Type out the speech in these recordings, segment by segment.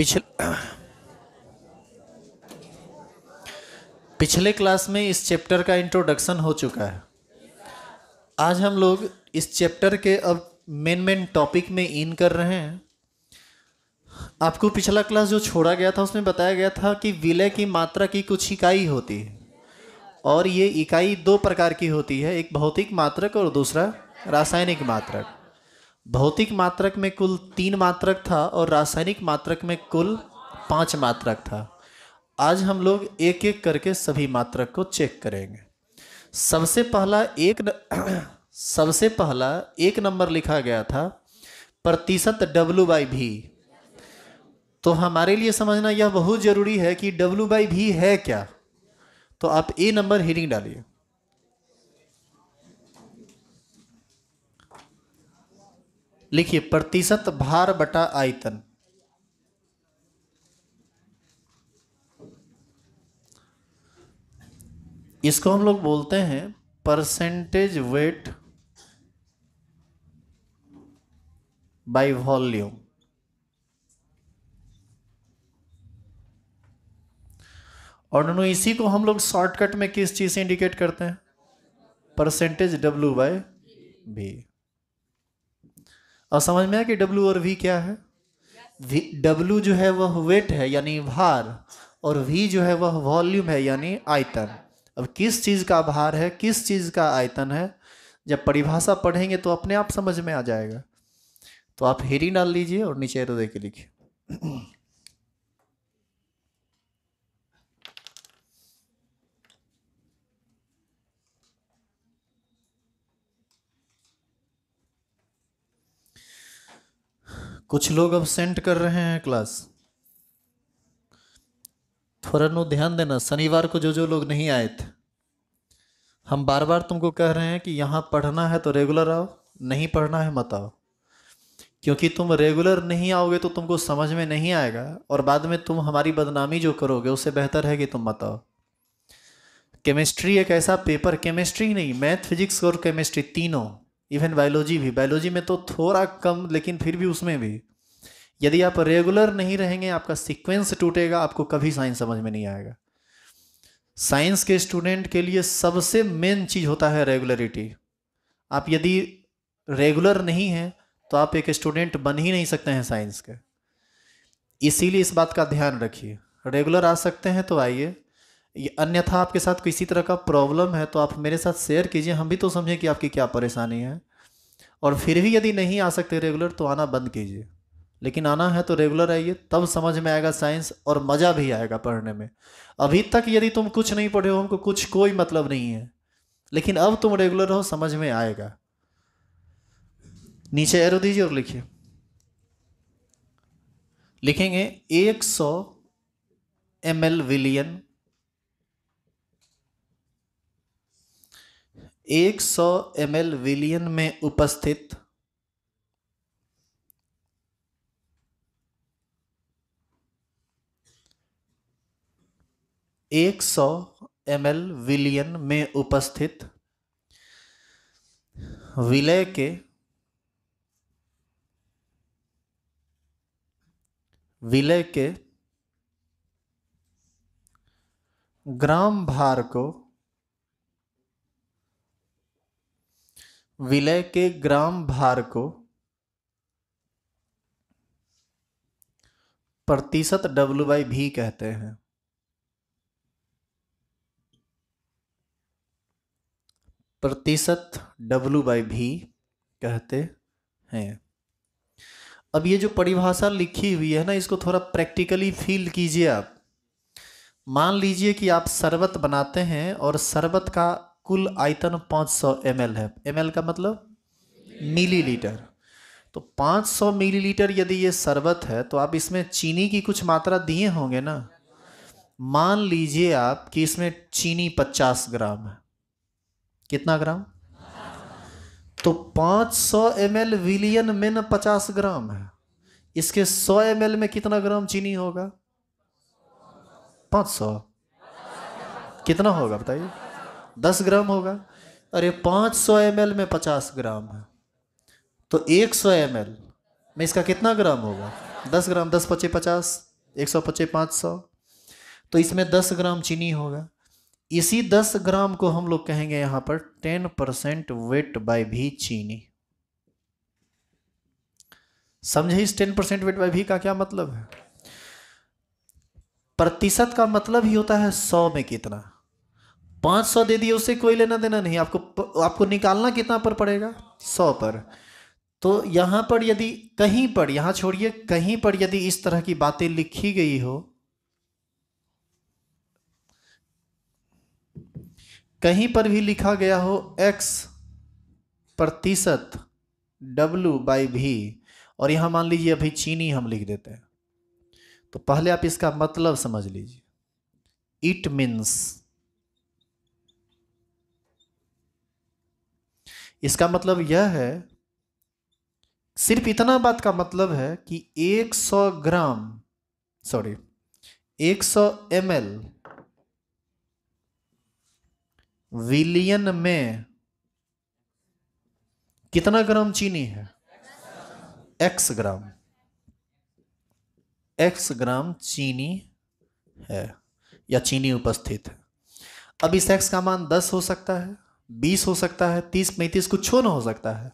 पिछले पिछले क्लास में इस चैप्टर का इंट्रोडक्शन हो चुका है आज हम लोग इस चैप्टर के अब मेन मेन टॉपिक में इन कर रहे हैं आपको पिछला क्लास जो छोड़ा गया था उसमें बताया गया था कि विलय की मात्रा की कुछ इकाई होती है और ये इकाई दो प्रकार की होती है एक भौतिक मात्रक और दूसरा रासायनिक मात्रक भौतिक मात्रक में कुल तीन मात्रक था और रासायनिक मात्रक में कुल पांच मात्रक था आज हम लोग एक एक करके सभी मात्रक को चेक करेंगे सबसे पहला एक न... सबसे पहला एक नंबर लिखा गया था प्रतिशत डब्लू बाई भी तो हमारे लिए समझना यह बहुत ज़रूरी है कि डब्लू बाई भी है क्या तो आप ए नंबर हीडिंग डालिए लिखिए प्रतिशत भार बटा आयतन इसको हम लोग बोलते हैं परसेंटेज वेट बाय वॉल्यूम और नो इसी को हम लोग शॉर्टकट में किस चीज से इंडिकेट करते हैं परसेंटेज डब्ल्यू बाय बी और समझ में आया कि W और वी क्या है W जो है वह वेट है यानी भार और V जो है वह वॉल्यूम है यानी आयतन अब किस चीज़ का भार है किस चीज़ का आयतन है जब परिभाषा पढ़ेंगे तो अपने आप समझ में आ जाएगा तो आप हेरी डाल लीजिए और नीचे हृदय के लिखिए कुछ लोग अब सेंट कर रहे हैं क्लास थोड़ा नो ध्यान देना शनिवार को जो जो लोग नहीं आए थे हम बार बार तुमको कह रहे हैं कि यहाँ पढ़ना है तो रेगुलर आओ नहीं पढ़ना है मत आओ क्योंकि तुम रेगुलर नहीं आओगे तो तुमको समझ में नहीं आएगा और बाद में तुम हमारी बदनामी जो करोगे उससे बेहतर है कि तुम मत आओ केमिस्ट्री एक ऐसा पेपर केमिस्ट्री नहीं मैथ फिजिक्स और केमिस्ट्री तीनों इवन बायोलॉजी भी बायोलॉजी में तो थोड़ा कम लेकिन फिर भी उसमें भी यदि आप रेगुलर नहीं रहेंगे आपका सीक्वेंस टूटेगा आपको कभी साइंस समझ में नहीं आएगा साइंस के स्टूडेंट के लिए सबसे मेन चीज़ होता है रेगुलरिटी आप यदि रेगुलर नहीं हैं तो आप एक स्टूडेंट बन ही नहीं सकते हैं साइंस के इसीलिए इस बात का ध्यान रखिए रेगुलर आ सकते हैं तो आइए अन्यथा आपके साथ किसी तरह का प्रॉब्लम है तो आप मेरे साथ शेयर कीजिए हम भी तो समझें कि आपकी क्या परेशानी है और फिर भी यदि नहीं आ सकते रेगुलर तो आना बंद कीजिए लेकिन आना है तो रेगुलर आइए तब समझ में आएगा साइंस और मज़ा भी आएगा पढ़ने में अभी तक यदि तुम कुछ नहीं पढ़े हो हमको कुछ कोई मतलब नहीं है लेकिन अब तुम रेगुलर हो समझ में आएगा नीचे एरो दीजिए और लिखिए लिखेंगे एक सौ एम एल विलियन 100 सौ एम विलियन में उपस्थित एक सौ एम विलियन में उपस्थित विलय के विलय के ग्राम भार को विलय के ग्राम भार को प्रतिशत डब्ल्यू बाई भी कहते हैं प्रतिशत डब्ल्यू बाई भी कहते हैं अब ये जो परिभाषा लिखी हुई है ना इसको थोड़ा प्रैक्टिकली फील कीजिए आप मान लीजिए कि आप शरबत बनाते हैं और शरबत का कुल आयतन 500 ml है ml का मतलब मिलीलीटर तो 500 मिलीलीटर यदि ये शरबत है तो आप इसमें चीनी की कुछ मात्रा दिए होंगे ना मान लीजिए आप कि इसमें चीनी 50 ग्राम है कितना ग्राम तो 500 एम विलियन में 50 ग्राम है इसके 100 एम में कितना ग्राम चीनी होगा 500 कितना होगा बताइए दस ग्राम होगा और ये पाँच सौ एम में पचास ग्राम है तो एक सौ एम में इसका कितना ग्राम होगा दस ग्राम दस पचे पचास एक सौ पचे पाँच सौ तो इसमें दस ग्राम चीनी होगा इसी दस ग्राम को हम लोग कहेंगे यहाँ पर टेन परसेंट वेट बाय भी चीनी समझे इस टेन परसेंट वेट बाय भी का क्या मतलब है प्रतिशत का मतलब ही होता है सौ में कितना पाँच सौ दे दिए उससे कोई लेना देना नहीं आपको आपको निकालना कितना पर पड़ेगा सौ पर तो यहाँ पर यदि कहीं पर यहाँ छोड़िए कहीं पर यदि इस तरह की बातें लिखी गई हो कहीं पर भी लिखा गया हो x प्रतिशत w बाई भी और यहाँ मान लीजिए अभी चीनी हम लिख देते हैं तो पहले आप इसका मतलब समझ लीजिए इट मीन्स इसका मतलब यह है सिर्फ इतना बात का मतलब है कि 100 ग्राम सॉरी 100 सौ एम एल विलियन में कितना ग्राम चीनी है एक्स ग्राम एक्स ग्राम चीनी है या चीनी उपस्थित है अब इस x का मान 10 हो सकता है बीस हो सकता है तीस पैंतीस कुछ छो ना हो सकता है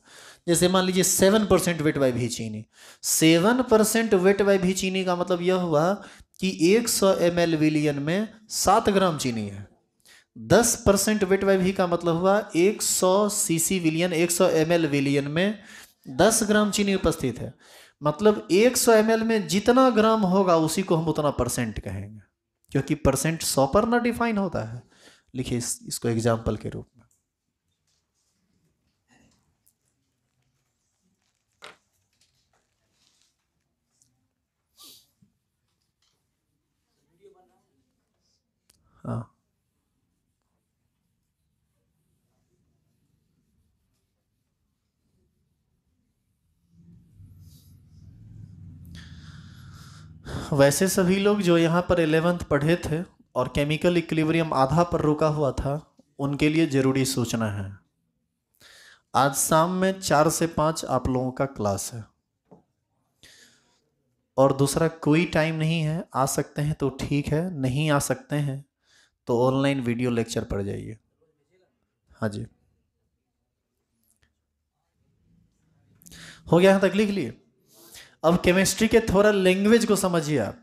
जैसे मान लीजिए सेवन परसेंट वेट बाई भी चीनी सेवन परसेंट वेट बाई भी चीनी का मतलब यह हुआ कि एक सौ एम एल विलियन में सात ग्राम चीनी है दस परसेंट वेट बाई भी का मतलब हुआ एक सौ सी सी विलियन एक सौ एम एल विलियन में दस ग्राम चीनी उपस्थित है मतलब एक सौ एम एल में जितना ग्राम होगा उसी को हम उतना परसेंट कहेंगे क्योंकि परसेंट सौ पर ना डिफाइन होता है लिखिए इस, इसको एग्जाम्पल के रूप वैसे सभी लोग जो यहाँ पर एलेवेंथ पढ़े थे और केमिकल इक्लिवरियम आधा पर रुका हुआ था उनके लिए ज़रूरी सूचना है आज शाम में चार से पाँच आप लोगों का क्लास है और दूसरा कोई टाइम नहीं है आ सकते हैं तो ठीक है नहीं आ सकते हैं तो ऑनलाइन वीडियो लेक्चर पढ़ जाइए हाँ जी हो गया है तकलीफ लिए अब केमिस्ट्री के थोड़ा लैंग्वेज को समझिए आप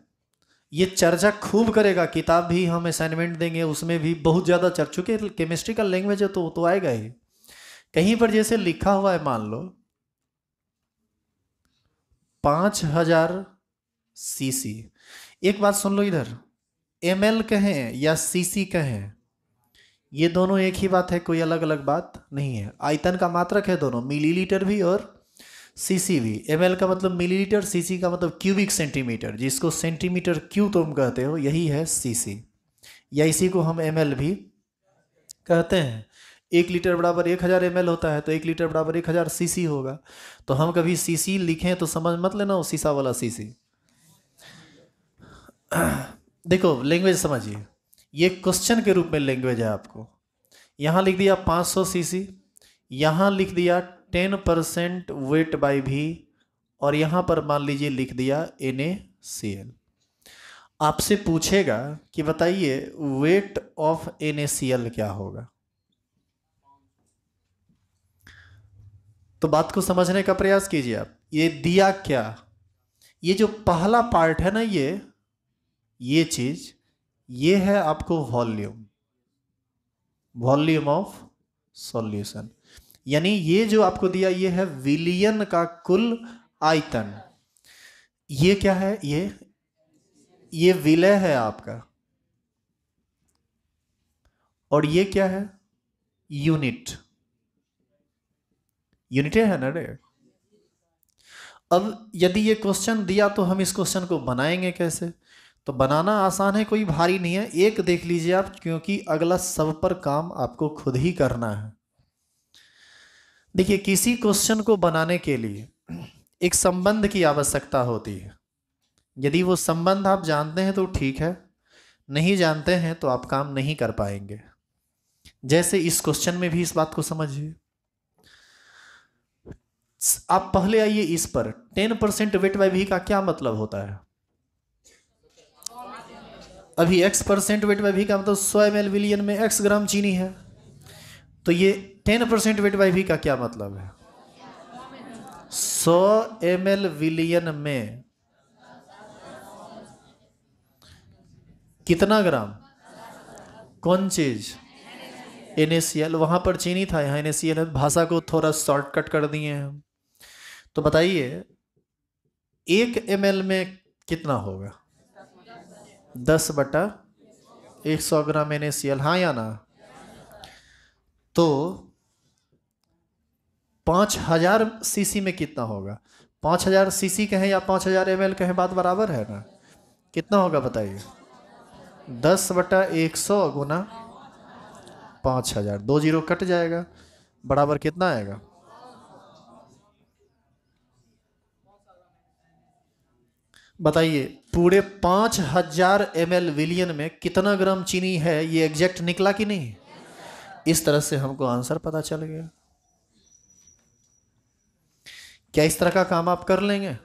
ये चर्चा खूब करेगा किताब भी हम असाइनमेंट देंगे उसमें भी बहुत ज़्यादा चर्चा चूँकि केमिस्ट्री का लैंग्वेज है तो तो आएगा ही कहीं पर जैसे लिखा हुआ है मान लो पाँच हजार सीसी एक बात सुन लो इधर एम एल कहें या सी सी कहें ये दोनों एक ही बात है कोई अलग अलग बात नहीं है आयतन का मात्रक है दोनों मिलीलीटर भी और सीसीवी एमएल का मतलब मिलीलीटर सीसी का मतलब क्यूबिक सेंटीमीटर जिसको सेंटीमीटर क्यू तुम कहते हो यही है सीसी या इसी को हम एमएल भी कहते हैं एक लीटर बराबर एक हज़ार एम होता है तो एक लीटर बराबर एक हज़ार सी होगा तो हम कभी सी लिखें तो समझ मत लेना वो सीसा वाला सी देखो लैंग्वेज समझिए ये क्वेश्चन के रूप में लैंग्वेज है आपको यहाँ लिख दिया 500 सीसी यहाँ लिख दिया टेन परसेंट वेट बाई भी और यहाँ पर मान लीजिए लिख दिया एन ए सी एल आपसे पूछेगा कि बताइए weight of N A C L क्या होगा तो बात को समझने का प्रयास कीजिए आप ये दिया क्या ये जो पहला पार्ट है ना ये ये चीज ये है आपको वॉल्यूम वॉल्यूम ऑफ सॉल्यूशन यानी ये जो आपको दिया ये है विलियन का कुल आयतन ये क्या है ये ये विलय है आपका और ये क्या है यूनिट यूनिट है ना रे अब यदि ये क्वेश्चन दिया तो हम इस क्वेश्चन को बनाएंगे कैसे तो बनाना आसान है कोई भारी नहीं है एक देख लीजिए आप क्योंकि अगला सब पर काम आपको खुद ही करना है देखिए किसी क्वेश्चन को बनाने के लिए एक संबंध की आवश्यकता होती है यदि वो संबंध आप जानते हैं तो ठीक है नहीं जानते हैं तो आप काम नहीं कर पाएंगे जैसे इस क्वेश्चन में भी इस बात को समझिए आप पहले आइए इस पर टेन परसेंट वेट बाय भी का क्या मतलब होता है अभी एक्स परसेंट वेट बाय भी का मतलब सौ एम में एक्स ग्राम चीनी है तो ये ten percent weight by V का क्या मतलब है सौ एम एल विलियन में कितना ग्राम कौन चीज एन वहां सी एल पर चीनी था यहां एनएसएल है भाषा को थोड़ा शॉर्टकट कर दिए हैं तो बताइए एक एम एल में कितना होगा दस बटा एक सौ ग्राम एन हाँ या ना तो पाँच हजार सीसी में कितना होगा पाँच हजार सीसी कहें या पाँच हजार एम कहें बात बराबर है ना कितना होगा बताइए दस बटा एक सौ गुना पाँच हजार दो जीरो कट जाएगा बराबर कितना आएगा बताइए पूरे पाँच हजार एम विलियन में कितना ग्राम चीनी है ये एग्जैक्ट निकला कि नहीं इस तरह से हमको आंसर पता चल गया क्या इस तरह का काम आप कर लेंगे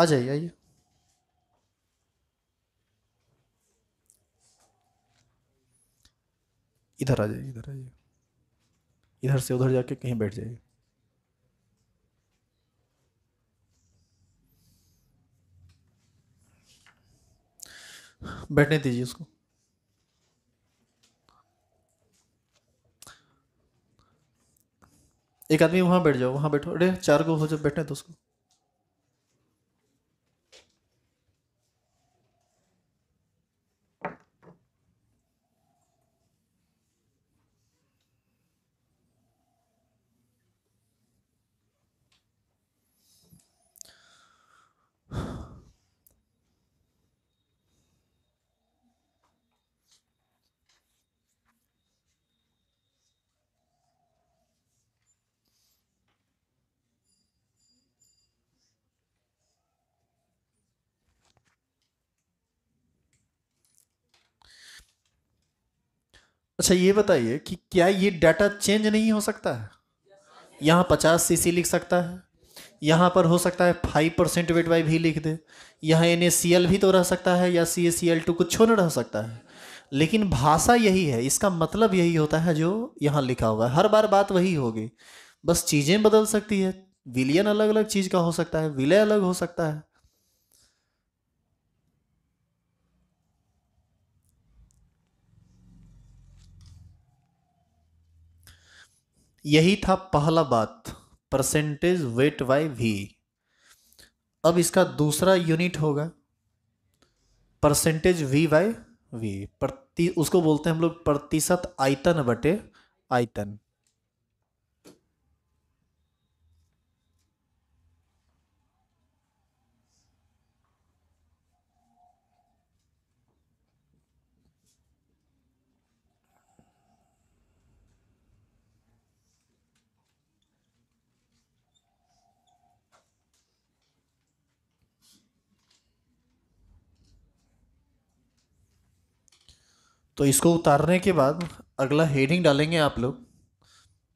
आ जाइए आइए इधर आ जाइए इधर आइए इधर से उधर जाके कहीं बैठ जाइए बैठने दीजिए उसको एक आदमी वहाँ बैठ जाओ वहाँ बैठो अरे चार को हो जब बैठने तो उसको अच्छा ये बताइए कि क्या ये डाटा चेंज नहीं हो सकता है यहाँ पचास सीसी लिख सकता है यहाँ पर हो सकता है फाइव परसेंट वेट बाई भी लिख दे यहाँ एन भी तो रह सकता है या सी ए सी एल टू कुछ न रह सकता है लेकिन भाषा यही है इसका मतलब यही होता है जो यहाँ लिखा हुआ है हर बार बात वही होगी बस चीज़ें बदल सकती है विलियन अलग अलग चीज़ का हो सकता है विलय अलग हो सकता है यही था पहला बात परसेंटेज वेट वाई वी अब इसका दूसरा यूनिट होगा परसेंटेज वी वाई वी प्रति उसको बोलते हैं हम लोग प्रतिशत आयतन बटे आयतन तो इसको उतारने के बाद अगला हेडिंग डालेंगे आप लोग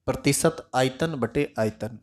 प्रतिशत आयतन बटे आयतन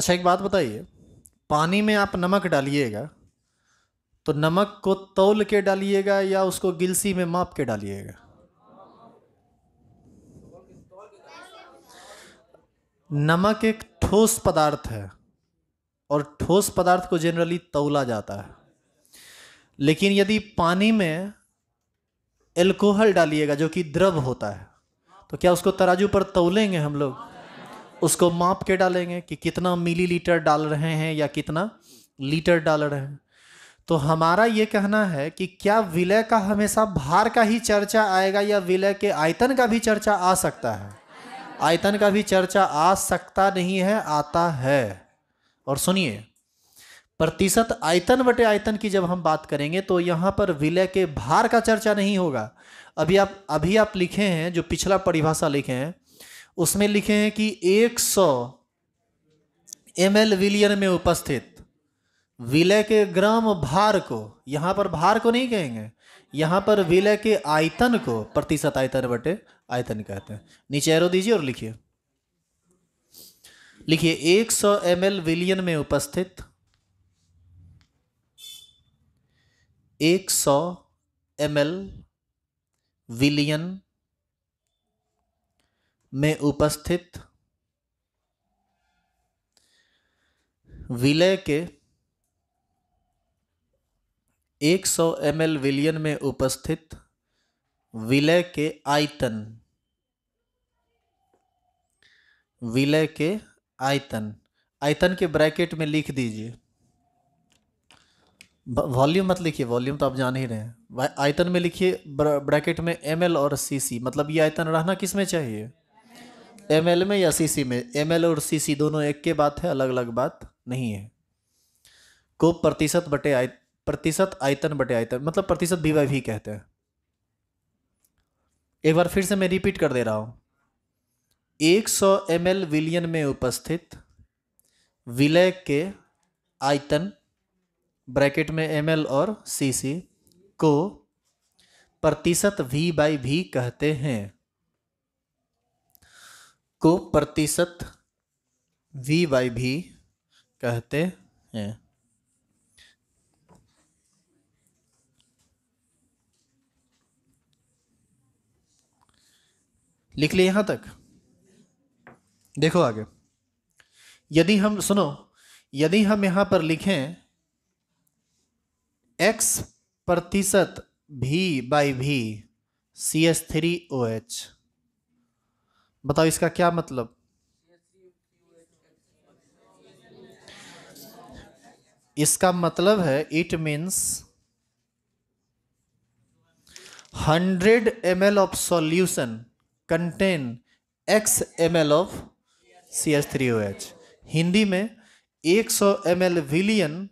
अच्छा एक बात बताइए पानी में आप नमक डालिएगा तो नमक को तौल के डालिएगा या उसको गिलसी में माप के डालिएगा नमक एक ठोस पदार्थ है और ठोस पदार्थ को जनरली तौला जाता है लेकिन यदि पानी में एल्कोहल डालिएगा जो कि द्रव होता है तो क्या उसको तराजू पर तौलेंगे हम लोग उसको माप के डालेंगे कि कितना मिलीलीटर डाल रहे हैं या कितना लीटर डाल रहे हैं तो हमारा ये कहना है कि क्या विलय का हमेशा भार का ही चर्चा आएगा या विलय के आयतन का भी चर्चा आ सकता है आयतन का भी चर्चा आ सकता नहीं है आता है और सुनिए प्रतिशत आयतन बटे आयतन की जब हम बात करेंगे तो यहाँ पर विलय के भार का चर्चा नहीं होगा अभी आप अभी आप लिखे हैं जो पिछला परिभाषा लिखे हैं उसमें लिखे हैं कि 100 सौ एम एल विलियन में उपस्थित विलय के ग्राम भार को यहाँ पर भार को नहीं कहेंगे यहाँ पर विलय के आयतन को प्रतिशत आयतन बटे आयतन कहते हैं नीचे एरो दीजिए और लिखिए लिखिए 100 सौ एम एल विलियन में उपस्थित 100 सौ एम एल विलियन में उपस्थित विलय के 100 सौ एम एल विलियन में उपस्थित विलय के आयतन विलय के आयतन आयतन के ब्रैकेट में लिख दीजिए वॉल्यूम मत लिखिए वॉल्यूम तो आप जान ही रहे हैं आयतन में लिखिए ब्रैकेट में एम एल और सी सी मतलब ये आयतन रहना किस में चाहिए एम एल में या सीसी में एम एल और सीसी दोनों एक के बात है अलग अलग बात नहीं है को प्रतिशत बटे आय प्रतिशत आयतन बटे आयतन मतलब प्रतिशत भी वाई भी कहते हैं एक बार फिर से मैं रिपीट कर दे रहा हूँ एक सौ एम एल विलियन में उपस्थित विलय के आयतन ब्रैकेट में एम एल और सी सी को प्रतिशत वी बाई भी कहते हैं को प्रतिशत वी बाई भी कहते हैं लिख लिए यहां तक देखो आगे यदि हम सुनो यदि हम यहां पर लिखें एक्स प्रतिशत V by V C S three O H बताओ इसका क्या मतलब इसका मतलब है it means hundred M L of solution contain X M L of C H three O H Hindi में एक सौ एम एल विलियन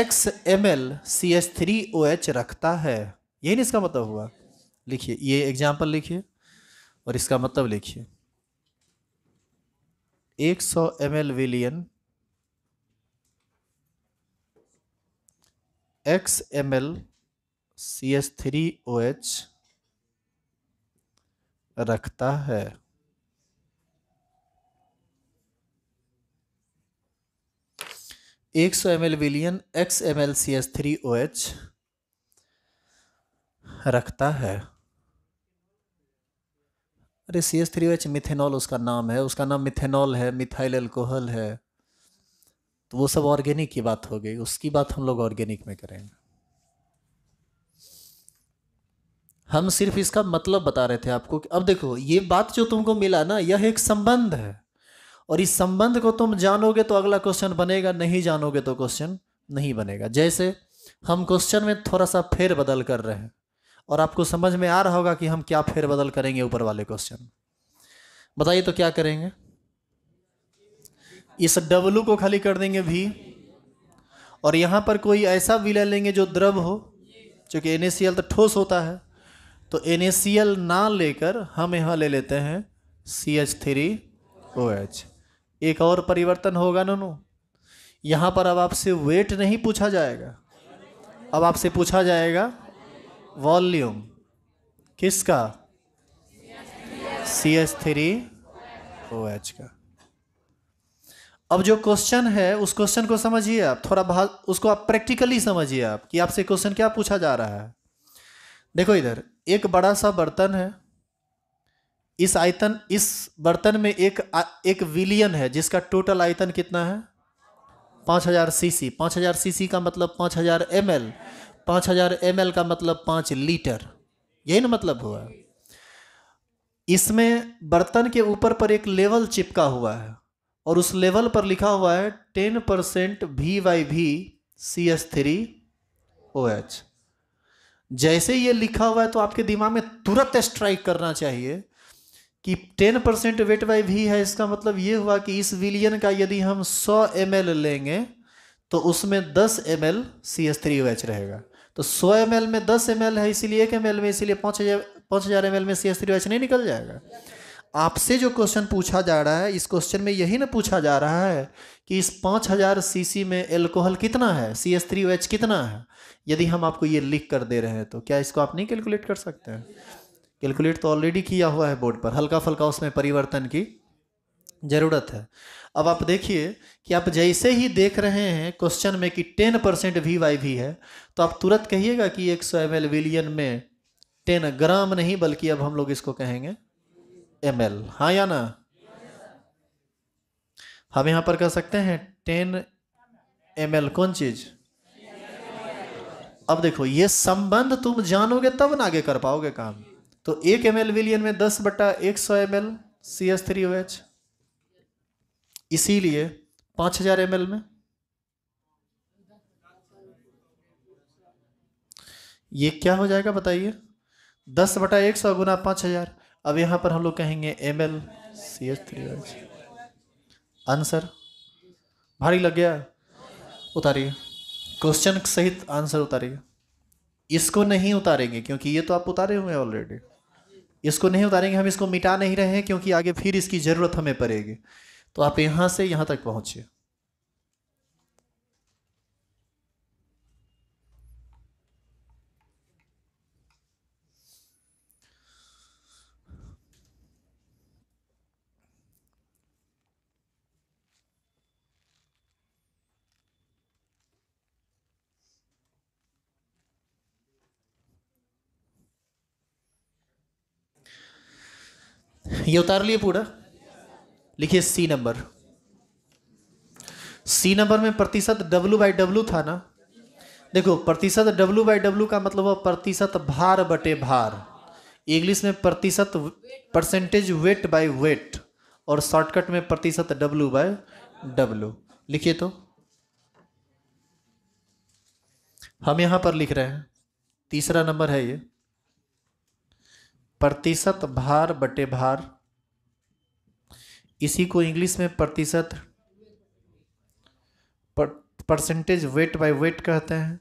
X M L C H three O H रखता है यही नहीं इसका मतलब हुआ लिखिए ये एग्जाम्पल लिखिए और इसका मतलब लिखिए 100 सौ एम एल विलियन X M L C S three O H रखता है एक सौ एम एल विलियन X M L C S three O H रखता है अरे C S three H methanol उसका नाम है उसका नाम मिथेनॉल है मिथाइल एल्कोहल है तो वो सब ऑर्गेनिक की बात हो गई उसकी बात हम लोग ऑर्गेनिक में करेंगे हम सिर्फ इसका मतलब बता रहे थे आपको अब देखो ये बात जो तुमको मिला ना यह एक संबंध है और इस संबंध को तुम जानोगे तो अगला क्वेश्चन बनेगा नहीं जानोगे तो क्वेश्चन नहीं बनेगा जैसे हम क्वेश्चन में थोड़ा सा फेर बदल कर रहे हैं और आपको समझ में आ रहा होगा कि हम क्या फेरबदल करेंगे ऊपर वाले क्वेश्चन बताइए तो क्या करेंगे इस डब्लू को खाली कर देंगे भी और यहाँ पर कोई ऐसा विलय लेंगे जो द्रव हो क्योंकि एन तो ठोस होता है तो एन ना लेकर हम यहाँ ले लेते हैं C H three O H एक और परिवर्तन होगा नोनू यहाँ पर अब आपसे वेट नहीं पूछा जाएगा अब आपसे पूछा जाएगा वॉल्यूम किसका C S three O H का अब जो क्वेश्चन है उस क्वेश्चन को समझिए आप थोड़ा भाग उसको आप प्रैक्टिकली समझिए आप कि आपसे क्वेश्चन क्या पूछा जा रहा है देखो इधर एक बड़ा सा बर्तन है इस आयतन इस बर्तन में एक एक विलियन है जिसका टोटल आयतन कितना है पाँच हज़ार सी सी पाँच हज़ार सी सी का मतलब पाँच हज़ार एम एल पाँच हजार एम का मतलब पाँच लीटर यही ना मतलब हुआ इसमें बर्तन के ऊपर पर एक लेवल चिपका हुआ है और उस लेवल पर लिखा हुआ है ten percent V by V C S three O H जैसे ये लिखा हुआ है तो आपके दिमाग में तुरंत स्ट्राइक करना चाहिए कि ten percent weight by V है इसका मतलब ये हुआ कि इस विलियन का यदि हम सौ एम लेंगे तो उसमें दस M L C S three O H रहेगा तो 100 एम में 10 एम है इसीलिए एक एम में इसीलिए पाँच हज़ार पाँच हज़ार एम में सी एस थ्री नहीं निकल जाएगा आपसे जो क्वेश्चन पूछा जा रहा है इस क्वेश्चन में यही ना पूछा जा रहा है कि इस पाँच हज़ार सी में एल्कोहल कितना है सी एस थ्री एच कितना है यदि हम आपको ये लिख कर दे रहे हैं तो क्या इसको आप नहीं कैलकुलेट कर सकते हैं कैलकुलेट तो ऑलरेडी किया हुआ है बोर्ड पर हल्का फुल्का उसमें परिवर्तन की ज़रूरत है अब आप देखिए कि आप जैसे ही देख रहे हैं क्वेश्चन में कि टेन परसेंट वी वाई भी है तो आप तुरंत कहिएगा कि एक सौ एम एल विलियन में टेन ग्राम नहीं बल्कि अब हम लोग इसको कहेंगे एम एल हाँ या ना हम यहां पर कह सकते हैं टेन एम एल कौन चीज अब देखो ये संबंध तुम जानोगे तब ना आगे कर पाओगे काम तो एक एम एल विलियन में दस बटा एक सौ M L C S three O H इसीलिए पांच हजार एम में ये क्या हो जाएगा बताइए दस बटा एक सौ गुना पांच हजार अब यहां पर हम लोग कहेंगे M L C H three answer भारी लग गया उतारिए क्वेश्चन सहित आंसर उतारिए इसको नहीं उतारेंगे क्योंकि ये तो आप उतारे हुए हैं ऑलरेडी इसको नहीं उतारेंगे हम इसको मिटा नहीं रहे हैं क्योंकि आगे फिर इसकी ज़रूरत हमें पड़ेगी तो आप यहां से यहां तक पहुंचिए ये उतार लिए पूरा लिखिए सी नंबर सी नंबर में प्रतिशत डब्ल्यू बाई डब्ल्यू था ना देखो प्रतिशत डब्ल्यू बाई डब्ल्यू का मतलब हुआ प्रतिशत भार बटे भार इंग्लिश में प्रतिशत परसेंटेज वेट बाय वेट और शॉर्टकट में प्रतिशत डब्ल्यू बाय डब्ल्यू लिखिए तो हम यहां पर लिख रहे हैं तीसरा नंबर है ये प्रतिशत भार बटे भार इसी को इंग्लिश में प्रतिशत परसेंटेज वेट बाय वेट कहते हैं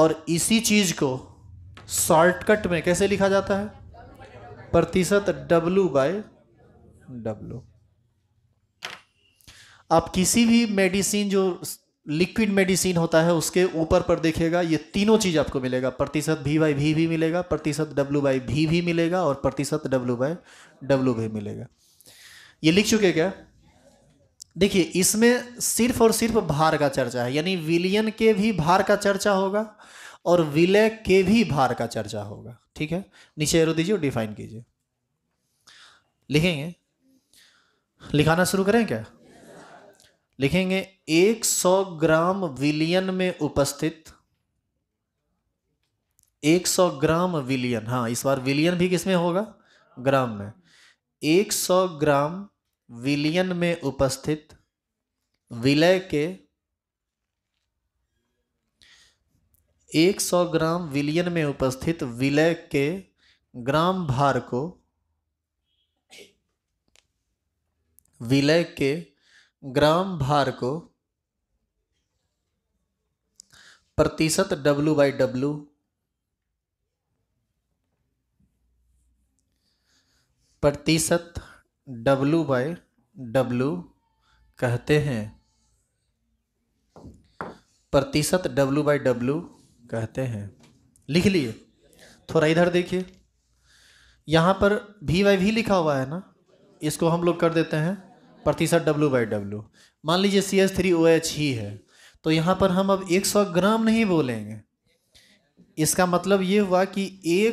और इसी चीज को शॉर्टकट में कैसे लिखा जाता है प्रतिशत डब्लू बाय डब्लू आप किसी भी मेडिसिन जो लिक्विड मेडिसिन होता है उसके ऊपर पर देखिएगा ये तीनों चीज़ आपको मिलेगा प्रतिशत भी बाई भी भी मिलेगा प्रतिशत डब्ल्यू बाई भी भी मिलेगा और प्रतिशत डब्ल्यू बाई डब्ल्यू भी मिलेगा ये लिख चुके क्या देखिए इसमें सिर्फ और सिर्फ भार का चर्चा है यानी विलियन के भी भार का चर्चा होगा और विलय के भी भार का चर्चा होगा ठीक है नीचे एरो दीजिए और डिफाइन कीजिए लिखेंगे लिखाना शुरू करें क्या लिखेंगे 100 ग्राम विलियन में उपस्थित 100 ग्राम विलियन हाँ इस बार विलियन भी किसमें होगा ग्राम में 100 ग्राम विलियन में उपस्थित विलय के 100 ग्राम विलियन में उपस्थित विलय के ग्राम भार को विलय के ग्राम भार को प्रतिशत डब्लू बाई डब्लू प्रतिशत डब्लू बाई डब्लू कहते हैं प्रतिशत डब्लू बाई डब्लू कहते हैं लिख लिए थोड़ा इधर देखिए यहाँ पर भी बाई भी लिखा हुआ है ना इसको हम लोग कर देते हैं प्रतिशत डब्लू बाई डब्लू मान लीजिए C H three O H ही है तो यहाँ पर हम अब 100 ग्राम नहीं बोलेंगे इसका मतलब ये हुआ कि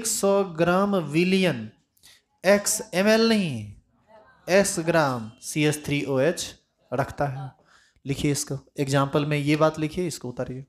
100 ग्राम विलियन एक्स एम नहीं एक्स ग्राम C S three O H रखता है लिखिए इसको एग्जाम्पल में ये बात लिखिए इसको उतारिए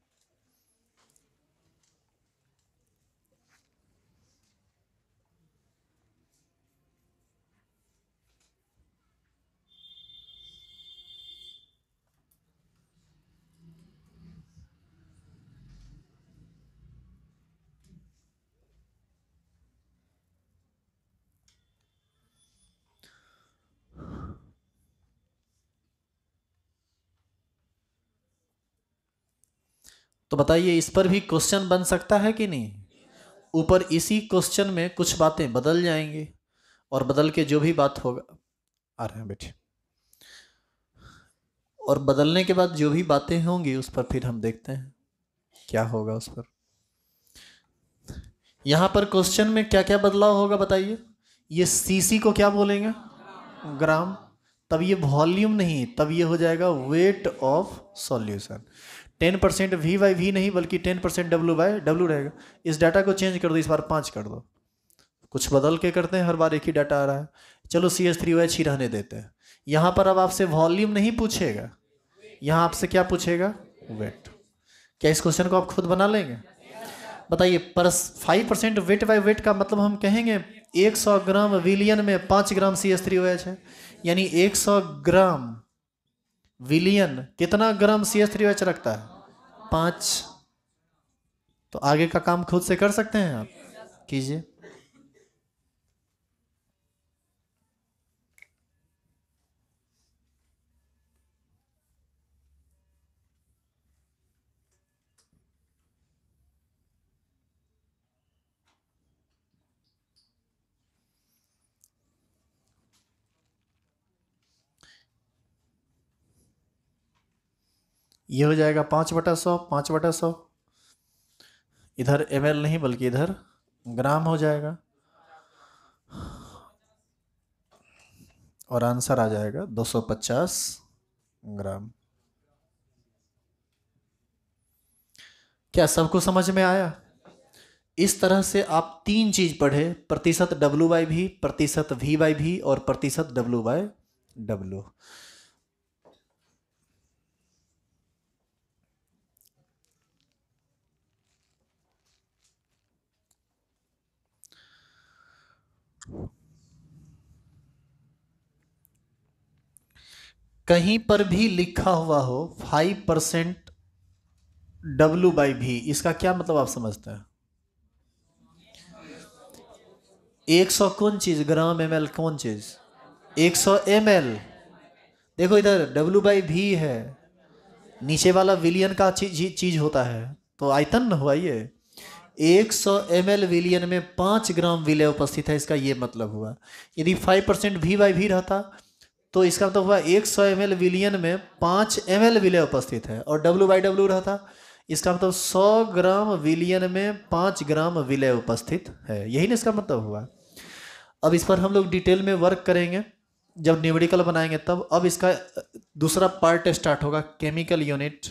तो बताइए इस पर भी क्वेश्चन बन सकता है कि नहीं ऊपर इसी क्वेश्चन में कुछ बातें बदल जाएंगी और बदल के जो भी बात होगा आ रहे हैं बेटे और बदलने के बाद जो भी बातें होंगी उस पर फिर हम देखते हैं क्या होगा उस पर यहां पर क्वेश्चन में क्या क्या बदलाव होगा बताइए ये सीसी को क्या बोलेंगे ग्राम तब ये वॉल्यूम नहीं तब ये हो जाएगा weight of solution ten percent V by V नहीं बल्कि ten percent W by W रहेगा इस डाटा को चेंज कर दो इस बार पाँच कर दो कुछ बदल के करते हैं हर बार एक ही डाटा आ रहा है चलो सी एस थ्री वाई छी रहने देते हैं यहाँ पर अब आपसे वॉल्यूम नहीं पूछेगा यहाँ आपसे क्या पूछेगा वेट क्या इस क्वेश्चन को आप खुद बना लेंगे बताइए पर five percent weight by weight का मतलब हम कहेंगे एक सौ ग्राम विलियन में पाँच ग्राम C S three O H है यानी एक सौ ग्राम विलियन कितना ग्राम सी एस थ्री एच रखता है पाँच तो आगे का काम खुद से कर सकते हैं आप कीजिए ये हो जाएगा पाँच बटा सौ पाँच बटा सौ इधर एम नहीं बल्कि इधर ग्राम हो जाएगा और आंसर आ जाएगा 250 ग्राम क्या सबको समझ में आया इस तरह से आप तीन चीज पढ़े प्रतिशत डब्ल्यू बाई भी प्रतिशत वी बाई भी और प्रतिशत डब्ल्यू वाई डब्ल्यू कहीं पर भी लिखा हुआ हो फाइव परसेंट डब्ल्यू बाई भी इसका क्या मतलब आप समझते हैं एक सौ कौन चीज ग्राम एम एल कौन चीज एक सौ एम एल देखो इधर डब्ल्यू बाई भी है नीचे वाला विलियन का चीज चीज होता है तो आयतन हुआ ये 100 सौ विलियन में पाँच ग्राम विलय उपस्थित है इसका ये मतलब हुआ यदि five percent V by V रहता तो इसका मतलब हुआ एक सौ एम विलियन में पाँच एम विलय उपस्थित है और डब्ल्यू बाई डब्ल्यू रहता इसका मतलब सौ ग्राम विलियन में पाँच ग्राम विलय उपस्थित है यही ना इसका मतलब हुआ अब इस पर हम लोग डिटेल में वर्क करेंगे जब न्यूमेरिकल बनाएंगे तब अब इसका दूसरा पार्ट स्टार्ट होगा केमिकल यूनिट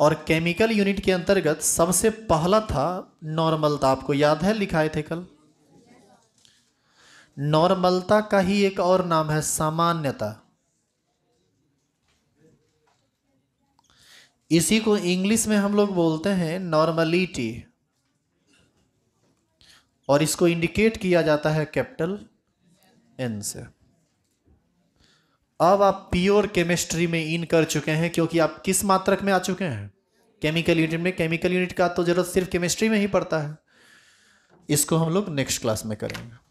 और केमिकल यूनिट के अंतर्गत सबसे पहला था नॉर्मलता आपको याद है लिखाए थे कल नॉर्मलता का ही एक और नाम है सामान्यता इसी को इंग्लिश में हम लोग बोलते हैं नॉर्मलिटी और इसको इंडिकेट किया जाता है कैपिटल एन से अब आप प्योर केमिस्ट्री में इन कर चुके हैं क्योंकि आप किस मात्रक में आ चुके हैं केमिकल यूनिट में केमिकल यूनिट का तो जरूरत सिर्फ केमिस्ट्री में ही पड़ता है इसको हम लोग नेक्स्ट क्लास में करेंगे